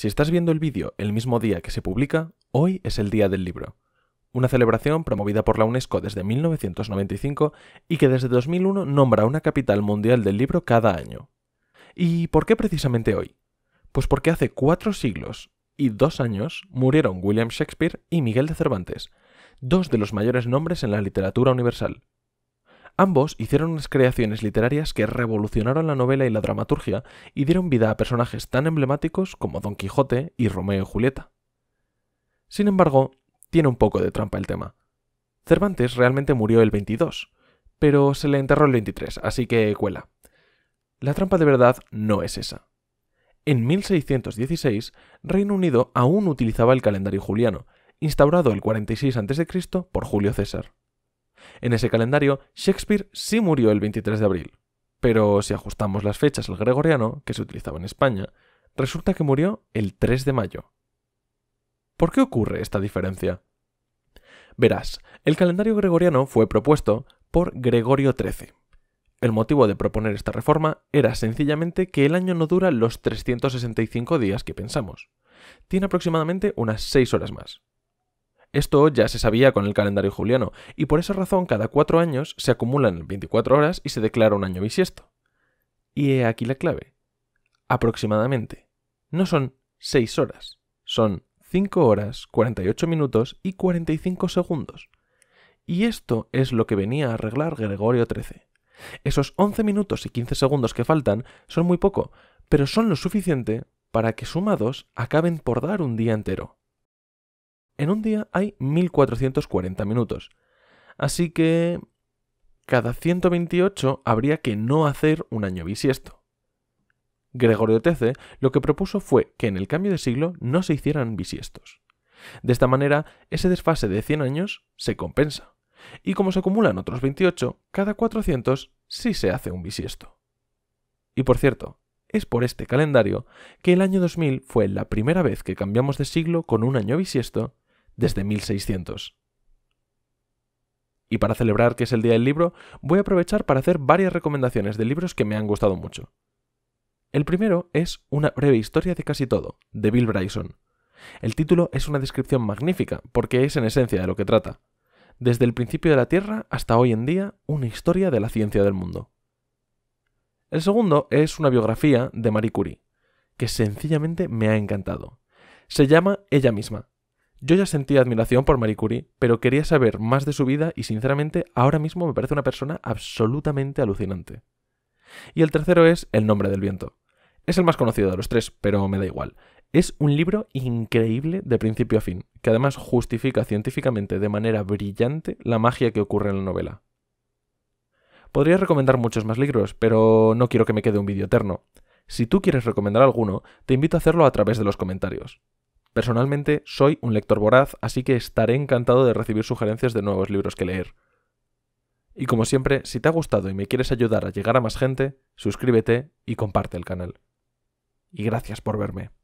Si estás viendo el vídeo el mismo día que se publica, hoy es el Día del Libro, una celebración promovida por la UNESCO desde 1995 y que desde 2001 nombra una capital mundial del libro cada año. ¿Y por qué precisamente hoy? Pues porque hace cuatro siglos y dos años murieron William Shakespeare y Miguel de Cervantes, dos de los mayores nombres en la literatura universal. Ambos hicieron unas creaciones literarias que revolucionaron la novela y la dramaturgia y dieron vida a personajes tan emblemáticos como Don Quijote y Romeo y Julieta. Sin embargo, tiene un poco de trampa el tema. Cervantes realmente murió el 22, pero se le enterró el 23, así que cuela. La trampa de verdad no es esa. En 1616, Reino Unido aún utilizaba el calendario juliano, instaurado el 46 a.C. por Julio César. En ese calendario, Shakespeare sí murió el 23 de abril, pero si ajustamos las fechas al gregoriano, que se utilizaba en España, resulta que murió el 3 de mayo. ¿Por qué ocurre esta diferencia? Verás, el calendario gregoriano fue propuesto por Gregorio XIII. El motivo de proponer esta reforma era sencillamente que el año no dura los 365 días que pensamos. Tiene aproximadamente unas 6 horas más. Esto ya se sabía con el calendario juliano, y por esa razón cada cuatro años se acumulan 24 horas y se declara un año bisiesto. Y he aquí la clave. Aproximadamente. No son 6 horas, son 5 horas, 48 minutos y 45 segundos. Y esto es lo que venía a arreglar Gregorio XIII. Esos 11 minutos y 15 segundos que faltan son muy poco, pero son lo suficiente para que sumados acaben por dar un día entero en un día hay 1440 minutos. Así que cada 128 habría que no hacer un año bisiesto. Gregorio Tece lo que propuso fue que en el cambio de siglo no se hicieran bisiestos. De esta manera, ese desfase de 100 años se compensa. Y como se acumulan otros 28, cada 400 sí se hace un bisiesto. Y por cierto, es por este calendario que el año 2000 fue la primera vez que cambiamos de siglo con un año bisiesto desde 1600. Y para celebrar que es el Día del Libro, voy a aprovechar para hacer varias recomendaciones de libros que me han gustado mucho. El primero es Una breve historia de casi todo, de Bill Bryson. El título es una descripción magnífica, porque es en esencia de lo que trata. Desde el principio de la Tierra hasta hoy en día, una historia de la ciencia del mundo. El segundo es una biografía de Marie Curie, que sencillamente me ha encantado. Se llama Ella misma, yo ya sentía admiración por Marie Curie, pero quería saber más de su vida y sinceramente ahora mismo me parece una persona absolutamente alucinante. Y el tercero es El nombre del viento. Es el más conocido de los tres, pero me da igual. Es un libro increíble de principio a fin, que además justifica científicamente de manera brillante la magia que ocurre en la novela. Podría recomendar muchos más libros, pero no quiero que me quede un vídeo eterno. Si tú quieres recomendar alguno, te invito a hacerlo a través de los comentarios. Personalmente soy un lector voraz, así que estaré encantado de recibir sugerencias de nuevos libros que leer. Y como siempre, si te ha gustado y me quieres ayudar a llegar a más gente, suscríbete y comparte el canal. Y gracias por verme.